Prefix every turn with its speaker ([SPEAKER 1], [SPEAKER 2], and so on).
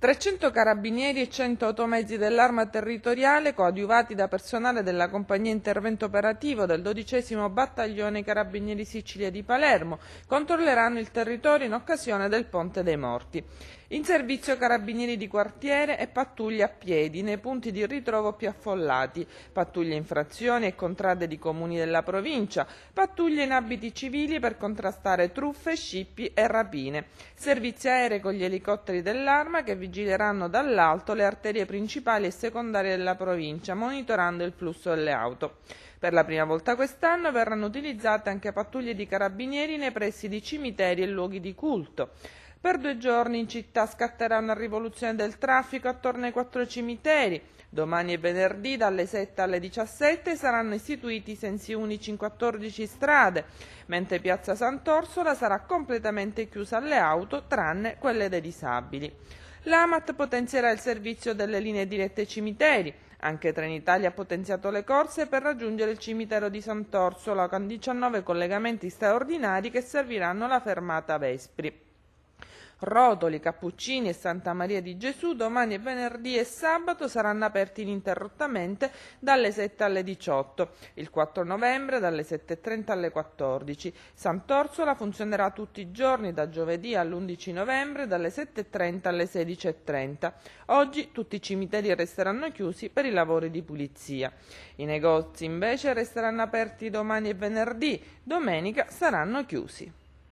[SPEAKER 1] 300 carabinieri e 100 automezzi dell'arma territoriale coadiuvati da personale della compagnia intervento operativo del 12 battaglione Carabinieri Sicilia di Palermo controlleranno il territorio in occasione del Ponte dei Morti. In servizio carabinieri di quartiere e pattuglie a piedi nei punti di ritrovo più affollati, pattuglie infrazioni e contrade di comuni della provincia, pattuglie in abiti civili per contrastare truffe, scippi e rapine, servizi aerei con gli elicotteri dell'arma che vigileranno dall'alto le arterie principali e secondarie della provincia, monitorando il flusso delle auto. Per la prima volta quest'anno verranno utilizzate anche pattuglie di carabinieri nei pressi di cimiteri e luoghi di culto. Per due giorni in città scatterà una rivoluzione del traffico attorno ai quattro cimiteri. Domani e venerdì dalle 7 alle 17 saranno istituiti sensi unici in 14 strade, mentre Piazza Sant'Orsola sarà completamente chiusa alle auto tranne quelle dei disabili. L'AMAT potenzierà il servizio delle linee dirette ai cimiteri. Anche Trenitalia ha potenziato le corse per raggiungere il cimitero di Sant'Orsola con 19 collegamenti straordinari che serviranno la fermata Vespri. Rotoli, Cappuccini e Santa Maria di Gesù domani e venerdì e sabato saranno aperti ininterrottamente dalle 7 alle 18, il 4 novembre dalle 7.30 alle 14. Sant'Orsola funzionerà tutti i giorni da giovedì all'11 novembre dalle 7.30 alle 16.30. Oggi tutti i cimiteri resteranno chiusi per i lavori di pulizia. I negozi invece resteranno aperti domani e venerdì, domenica saranno chiusi.